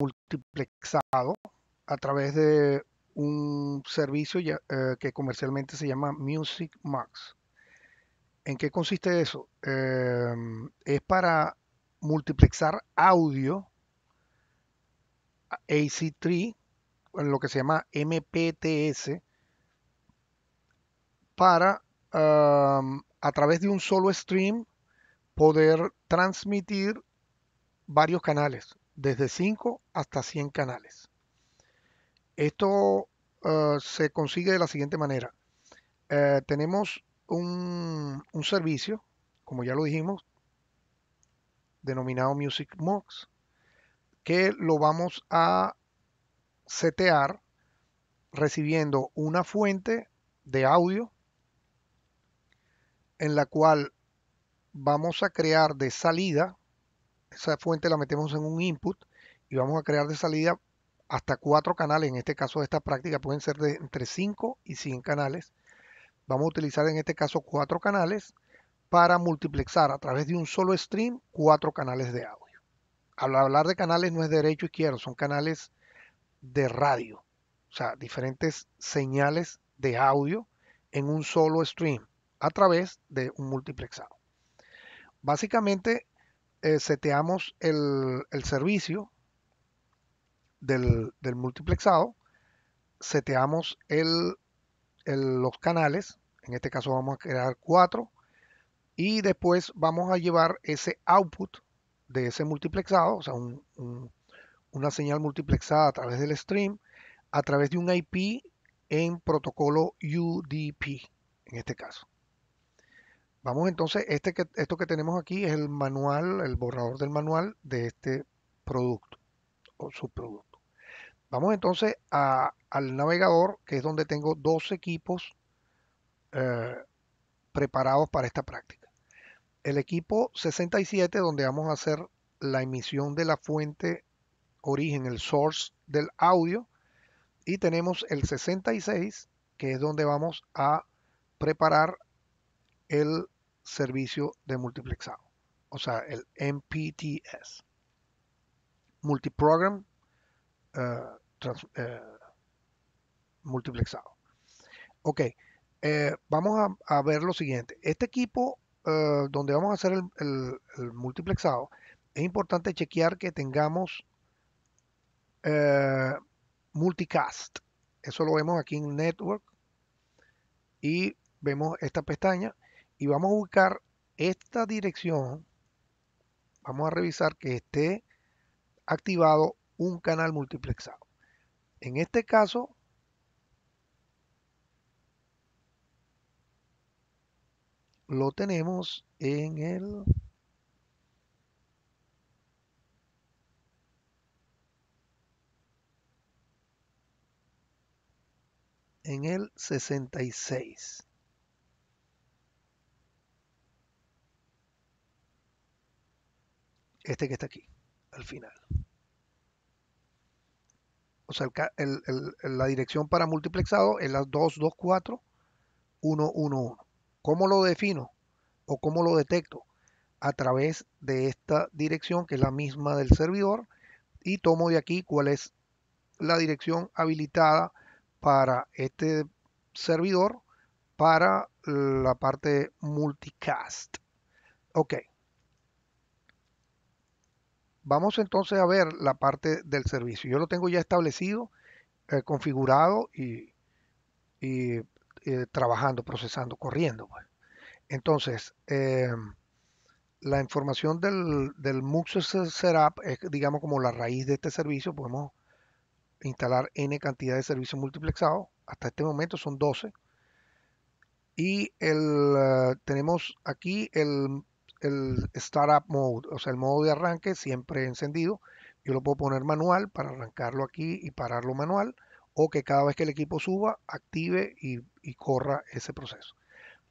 multiplexado a través de un servicio eh, que comercialmente se llama Music Max. ¿En qué consiste eso? Em, es para multiplexar audio AC3, en lo que se llama MPTS, para a través de un solo stream poder transmitir varios canales desde 5 hasta 100 canales. Esto eh, se consigue de la siguiente manera. Eh, tenemos un, servicio, como ya lo dijimos, denominado Music Mox, que lo vamos a setear recibiendo una fuente de audio en la cual vamos a crear de salida esa fuente la metemos en un input y vamos a crear de salida hasta cuatro canales. En este caso, de esta práctica pueden ser de entre 5 y 100 canales. Vamos a utilizar en este caso cuatro canales para multiplexar a través de un solo stream cuatro canales de audio. Al hablar de canales no es derecho y izquierdo, son canales de radio, o sea, diferentes señales de audio en un solo stream a través de un multiplexado. Básicamente eh, seteamos el, servicio del, multiplexado, seteamos el, los canales, en este caso vamos a crear cuatro, y después vamos a llevar ese output de ese multiplexado, o sea, una señal multiplexada a través del stream, a través de un IP en protocolo UDP, en este caso. Vamos entonces, este que, esto que tenemos aquí es el manual, el borrador del manual de este producto o subproducto. Vamos entonces al navegador, que es donde tengo dos equipos eh, preparados para esta práctica. El equipo 67, donde vamos a hacer la emisión de la fuente origen, el source del audio. Y tenemos el 66, que es donde vamos a preparar el servicio de multiplexado, o sea, el MPTS, Multiprogram eh, eh, Multiplexado. Ok, eh, vamos a, ver lo siguiente. Este equipo donde vamos a hacer el, multiplexado, es importante chequear que tengamos multicast. Eso lo vemos aquí en Network y vemos esta pestaña y vamos a buscar esta dirección. Vamos a revisar que esté activado un canal multiplexado. En este caso, lo tenemos en el... en el 66. este que está aquí, al final. O sea, la dirección para multiplexado es la 224 111. ¿Cómo lo defino o cómo lo detecto? A través de esta dirección que es la misma del servidor y tomo de aquí cuál es la dirección habilitada para este servidor para la parte multicast. Ok, Vamos entonces a ver la parte del servicio. Yo lo tengo ya establecido, eh, configurado y, eh, trabajando, procesando, corriendo. Pues. Entonces, eh, la información del, del MUX Setup es, digamos, como la raíz de este servicio. Podemos instalar N cantidad de servicios multiplexados. Hasta este momento son 12. Y el, tenemos aquí el el startup mode, o sea, el modo de arranque siempre encendido. Yo lo puedo poner manual para arrancarlo aquí y pararlo manual, o que cada vez que el equipo suba, active y, corra ese proceso.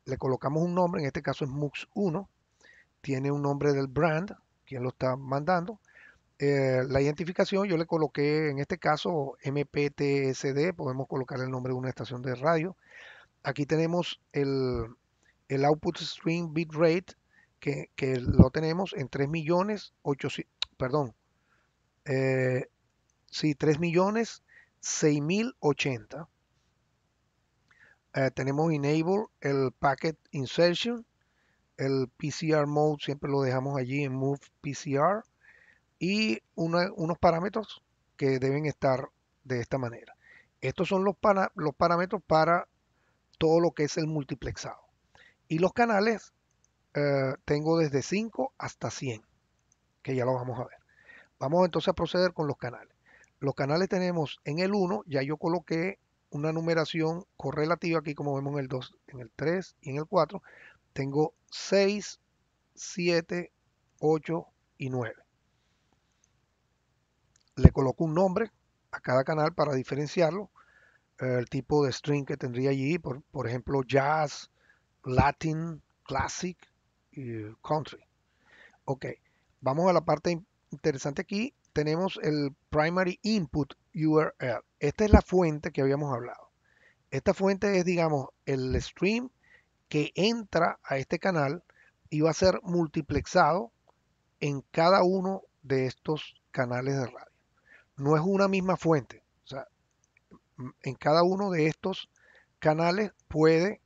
Le colocamos un nombre, en este caso es MUX1, tiene un nombre del brand, quien lo está mandando. Eh, la identificación yo le coloqué, en este caso, MPTSD, podemos colocar el nombre de una estación de radio. Aquí tenemos el, el output stream bitrate que, lo tenemos en 3 millones 8, perdón, eh, sí, 3 millones 6.080. Eh, tenemos Enable, el Packet Insertion, el PCR Mode, siempre lo dejamos allí en Move PCR, y unos parámetros que deben estar de esta manera. Estos son los, para, los parámetros para todo lo que es el multiplexado. Y los canales eh, tengo desde 5 hasta 100, que ya lo vamos a ver. Vamos entonces a proceder con los canales. Los canales tenemos en el 1, ya yo coloqué una numeración correlativa aquí como vemos en el 2, en el 3 y en el 4. Tengo 6, 7, 8 y 9. Le coloco un nombre a cada canal para diferenciarlo. Eh, el tipo de string que tendría allí, por, por ejemplo, jazz, latin, classic, eh, country. Ok, vamos a la parte interesante aquí. Tenemos el primary input URL. Esta es la fuente que habíamos hablado. Esta fuente es, digamos, el stream que entra a este canal y va a ser multiplexado en cada uno de estos canales de radio. No es una misma fuente. O sea, en cada uno de estos canales puede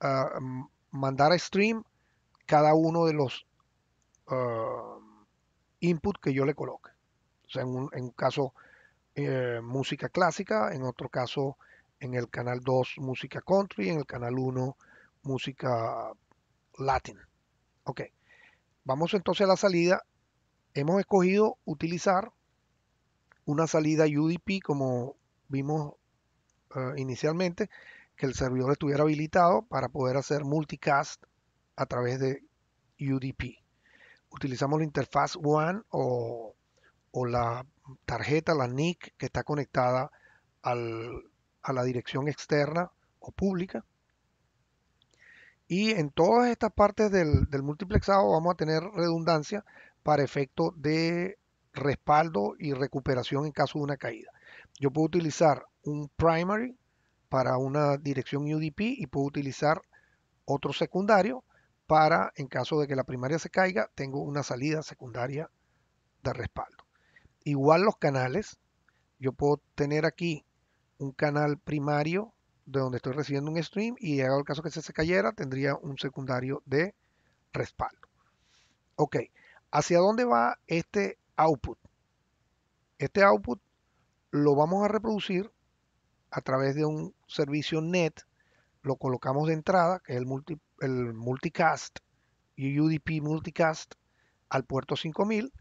ah, mandar a stream cada uno de los inputs um, input que yo le coloque. O sea, en un, caso eh, música clásica, en otro caso en el canal 2 música country, en el canal 1 música latin. Ok, vamos entonces a la salida. Hemos escogido utilizar una salida UDP como vimos eh, inicialmente que el servidor estuviera habilitado para poder hacer multicast a través de UDP. Utilizamos la interfaz one o, la tarjeta, la NIC, que está conectada a la dirección externa o pública. Y en todas estas partes del, del multiplexado vamos a tener redundancia para efecto de respaldo y recuperación en caso de una caída. Yo puedo utilizar un primary para una dirección UDP y puedo utilizar otro secundario para, en caso de que la primaria se caiga, tengo una salida secundaria de respaldo. Igual los canales, yo puedo tener aquí un canal primario de donde estoy recibiendo un stream y en el caso que se, se cayera, tendría un secundario de respaldo. Ok, ¿hacia dónde va este output? Este output lo vamos a reproducir a través de un servicio net, lo colocamos de entrada, que es el, multicast, UDP multicast, al puerto 5000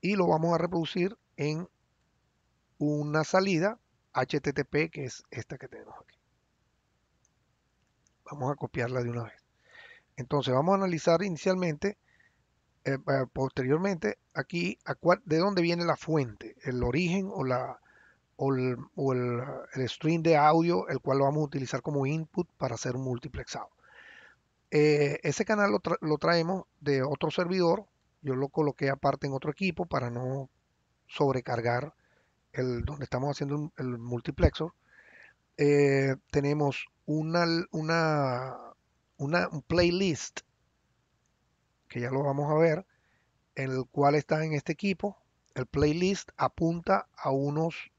y lo vamos a reproducir en una salida HTTP, que es esta que tenemos aquí. Vamos a copiarla de una vez. Entonces vamos a analizar inicialmente, eh, eh, posteriormente, aquí de dónde viene la fuente, el origen o la, o, el, o stream de audio, el cual lo vamos a utilizar como input para hacer un multiplexado. Eh, ese canal lo, traemos de otro servidor, yo lo coloqué aparte en otro equipo para no sobrecargar el donde estamos haciendo el multiplexor. Eh, tenemos una, una, una, un playlist que ya lo vamos a ver, en el cual está en este equipo. El playlist apunta a unos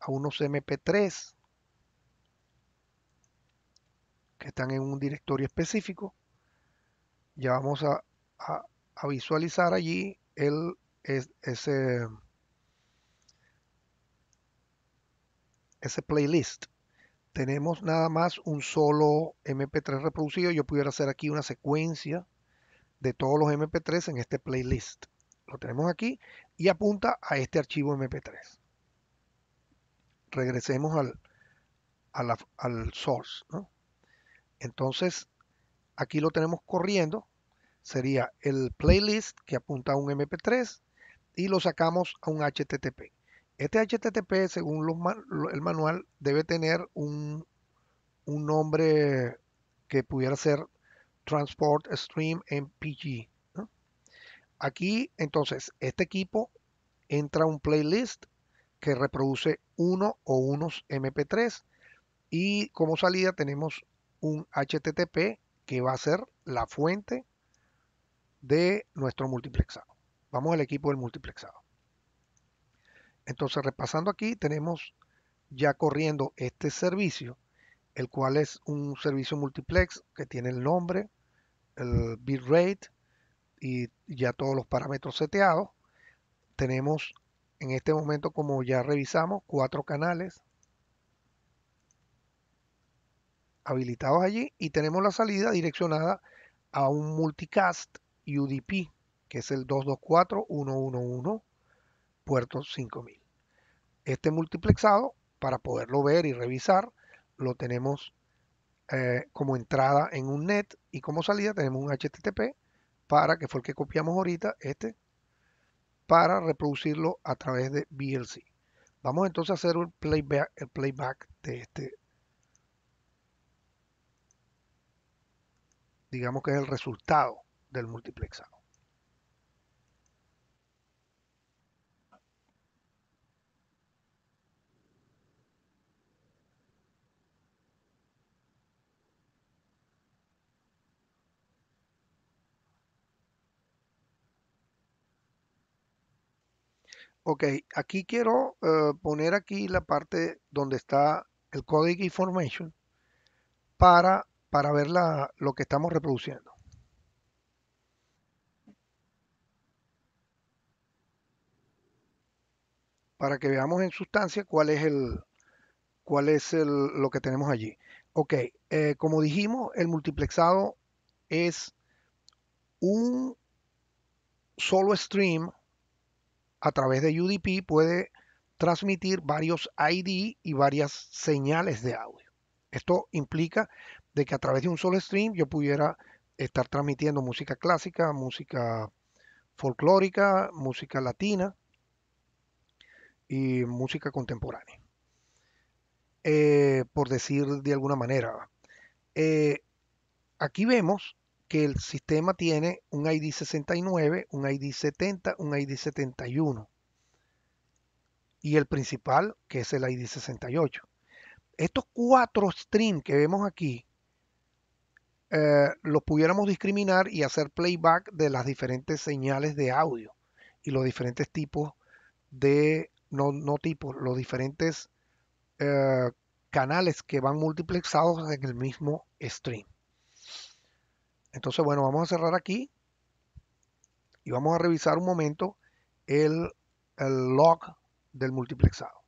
a unos MP3 que están en un directorio específico. Ya vamos a, visualizar allí ese, ese playlist. Tenemos nada más un solo MP3 reproducido. Yo pudiera hacer aquí una secuencia de todos los MP3 en este playlist. Lo tenemos aquí y apunta a este archivo MP3 regresemos al, al, source. Entonces, aquí lo tenemos corriendo. Sería el playlist que apunta a un MP3 y lo sacamos a un HTTP. Este HTTP, según el manual, debe tener un, un nombre que pudiera ser Transport Stream MPG. Aquí, entonces, este equipo entra a un playlist que reproduce uno o unos MP3 y como salida tenemos un HTTP que va a ser la fuente de nuestro multiplexado. Vamos al equipo del multiplexado. Entonces repasando aquí tenemos ya corriendo este servicio, el cual es un servicio multiplex que tiene el nombre, el bitrate y ya todos los parámetros seteados. Tenemos en este momento, como ya revisamos, cuatro canales habilitados allí y tenemos la salida direccionada a un multicast UDP, que es el 224.111 puerto 5000. Este multiplexado, para poderlo ver y revisar, lo tenemos eh, como entrada en un net y como salida tenemos un HTTP para que fue el que copiamos ahorita, este para reproducirlo a través de VLC. Vamos entonces a hacer un playback, el playback de este. Digamos que es el resultado del multiplexado. Ok, aquí quiero eh, poner aquí la parte donde está el código Information para, para ver lo que estamos reproduciendo. Para que veamos en sustancia cuál es el cuál es lo que tenemos allí. Ok, eh, como dijimos, el multiplexado es un solo stream a través de UDP puede transmitir varios ID y varias señales de audio. Esto implica de que a través de un solo stream yo pudiera estar transmitiendo música clásica, música folclórica, música latina y música contemporánea. Eh, por decir de alguna manera. Eh, aquí vemos que el sistema tiene un ID 69, un ID 70, un ID 71 y el principal que es el ID 68. Estos cuatro streams que vemos aquí eh, los pudiéramos discriminar y hacer playback de las diferentes señales de audio y los diferentes tipos de, no, tipos, los diferentes eh, canales que van multiplexados en el mismo stream. Entonces, bueno, vamos a cerrar aquí y vamos a revisar un momento el, log del multiplexado.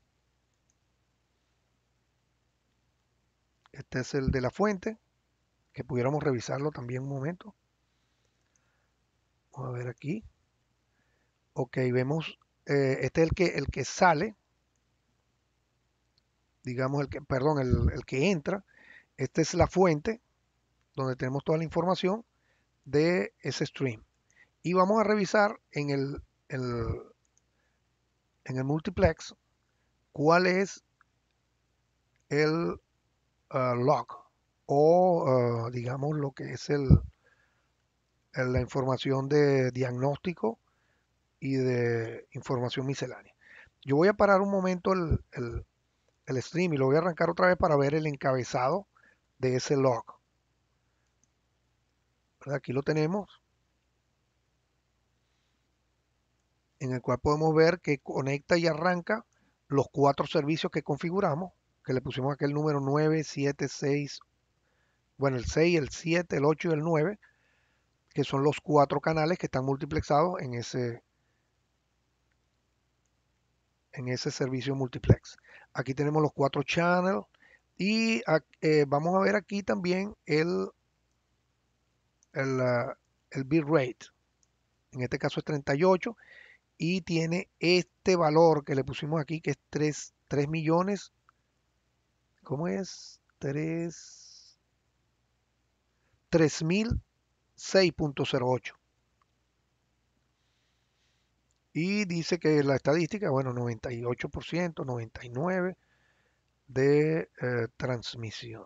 Este es el de la fuente, que pudiéramos revisarlo también un momento. Vamos a ver aquí. Ok, vemos, eh, este es el que, el que sale, digamos, el que, perdón, el, el que entra. Esta es la fuente, donde tenemos toda la información de ese stream. Y vamos a revisar en el, en el multiplex cuál es el uh, log o uh, digamos lo que es el, la información de diagnóstico y de información miscelánea. Yo voy a parar un momento el, el, el, stream y lo voy a arrancar otra vez para ver el encabezado de ese log. Aquí lo tenemos. En el cual podemos ver que conecta y arranca los cuatro servicios que configuramos, que le pusimos el número 9, 7, 6, bueno, el 6, el 7, el 8 y el 9, que son los cuatro canales que están multiplexados en ese, en ese servicio multiplex. Aquí tenemos los cuatro channels y eh, vamos a ver aquí también el el, ah, el bitrate, en este caso es 38, y tiene este valor que le pusimos aquí, que es 3, 3 millones, ¿cómo es? 3, 3006.08. Y dice que la estadística, bueno, 98%, 99% de eh, transmisión.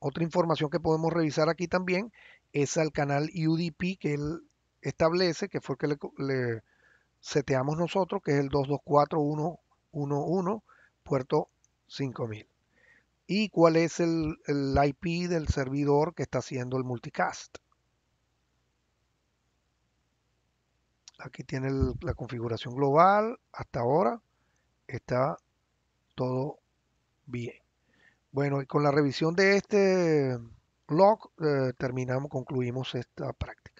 Otra información que podemos revisar aquí también es al canal UDP que él establece, que fue el que le, seteamos nosotros, que es el 224.1.1.1, puerto 5000. ¿Y cuál es el, IP del servidor que está haciendo el multicast? Aquí tiene la configuración global. Hasta ahora está todo bien. Bueno, y con la revisión de este mm, log eh, terminamos, concluimos esta práctica.